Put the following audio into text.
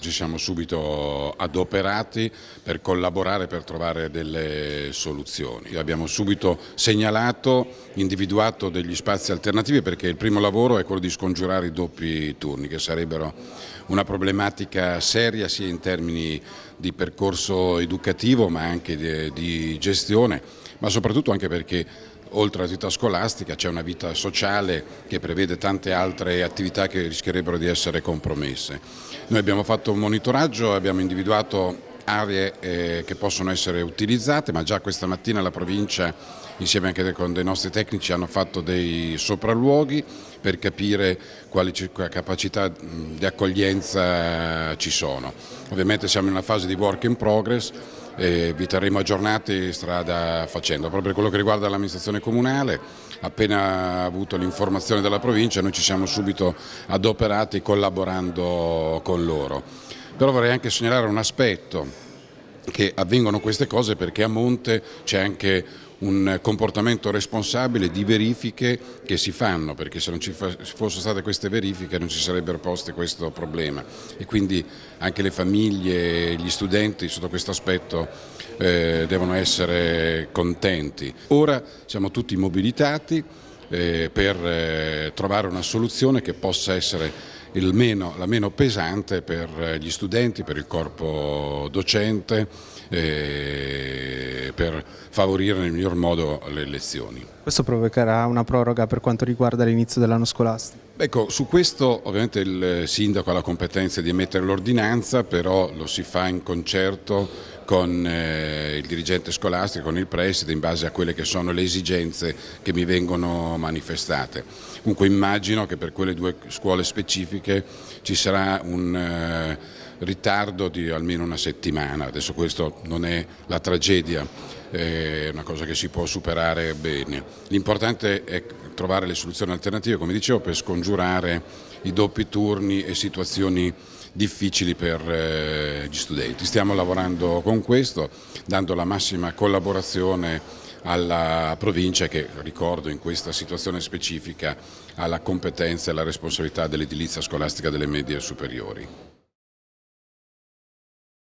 ci siamo subito adoperati per collaborare per trovare delle soluzioni. Abbiamo subito segnalato, individuato degli spazi alternativi perché il primo lavoro è quello di scongiurare i doppi turni che sarebbero una problematica seria sia in termini di percorso educativo ma anche di gestione ma soprattutto anche perché oltre alla vita scolastica c'è una vita sociale che prevede tante altre attività che rischierebbero di essere compromesse. Noi abbiamo fatto un monitoraggio, abbiamo individuato aree eh, che possono essere utilizzate, ma già questa mattina la provincia insieme anche con dei nostri tecnici hanno fatto dei sopralluoghi per capire quali capacità di accoglienza ci sono. Ovviamente siamo in una fase di work in progress vi terremo aggiornati strada facendo. Proprio per quello che riguarda l'amministrazione comunale, appena avuto l'informazione della provincia noi ci siamo subito adoperati collaborando con loro. Però vorrei anche segnalare un aspetto che avvengono queste cose perché a monte c'è anche un comportamento responsabile di verifiche che si fanno, perché se non ci fossero state queste verifiche non ci sarebbero poste questo problema e quindi anche le famiglie, gli studenti sotto questo aspetto eh, devono essere contenti. Ora siamo tutti mobilitati eh, per eh, trovare una soluzione che possa essere meno, la meno pesante per eh, gli studenti, per il corpo docente, eh, per favorire nel miglior modo le lezioni. Questo provocherà una proroga per quanto riguarda l'inizio dell'anno scolastico? Ecco, su questo ovviamente il sindaco ha la competenza di emettere l'ordinanza, però lo si fa in concerto con eh, il dirigente scolastico, con il preside, in base a quelle che sono le esigenze che mi vengono manifestate. Comunque immagino che per quelle due scuole specifiche ci sarà un... Eh, ritardo di almeno una settimana, adesso questo non è la tragedia, è una cosa che si può superare bene. L'importante è trovare le soluzioni alternative, come dicevo, per scongiurare i doppi turni e situazioni difficili per eh, gli studenti. Stiamo lavorando con questo, dando la massima collaborazione alla provincia che, ricordo, in questa situazione specifica ha la competenza e la responsabilità dell'edilizia scolastica delle medie superiori.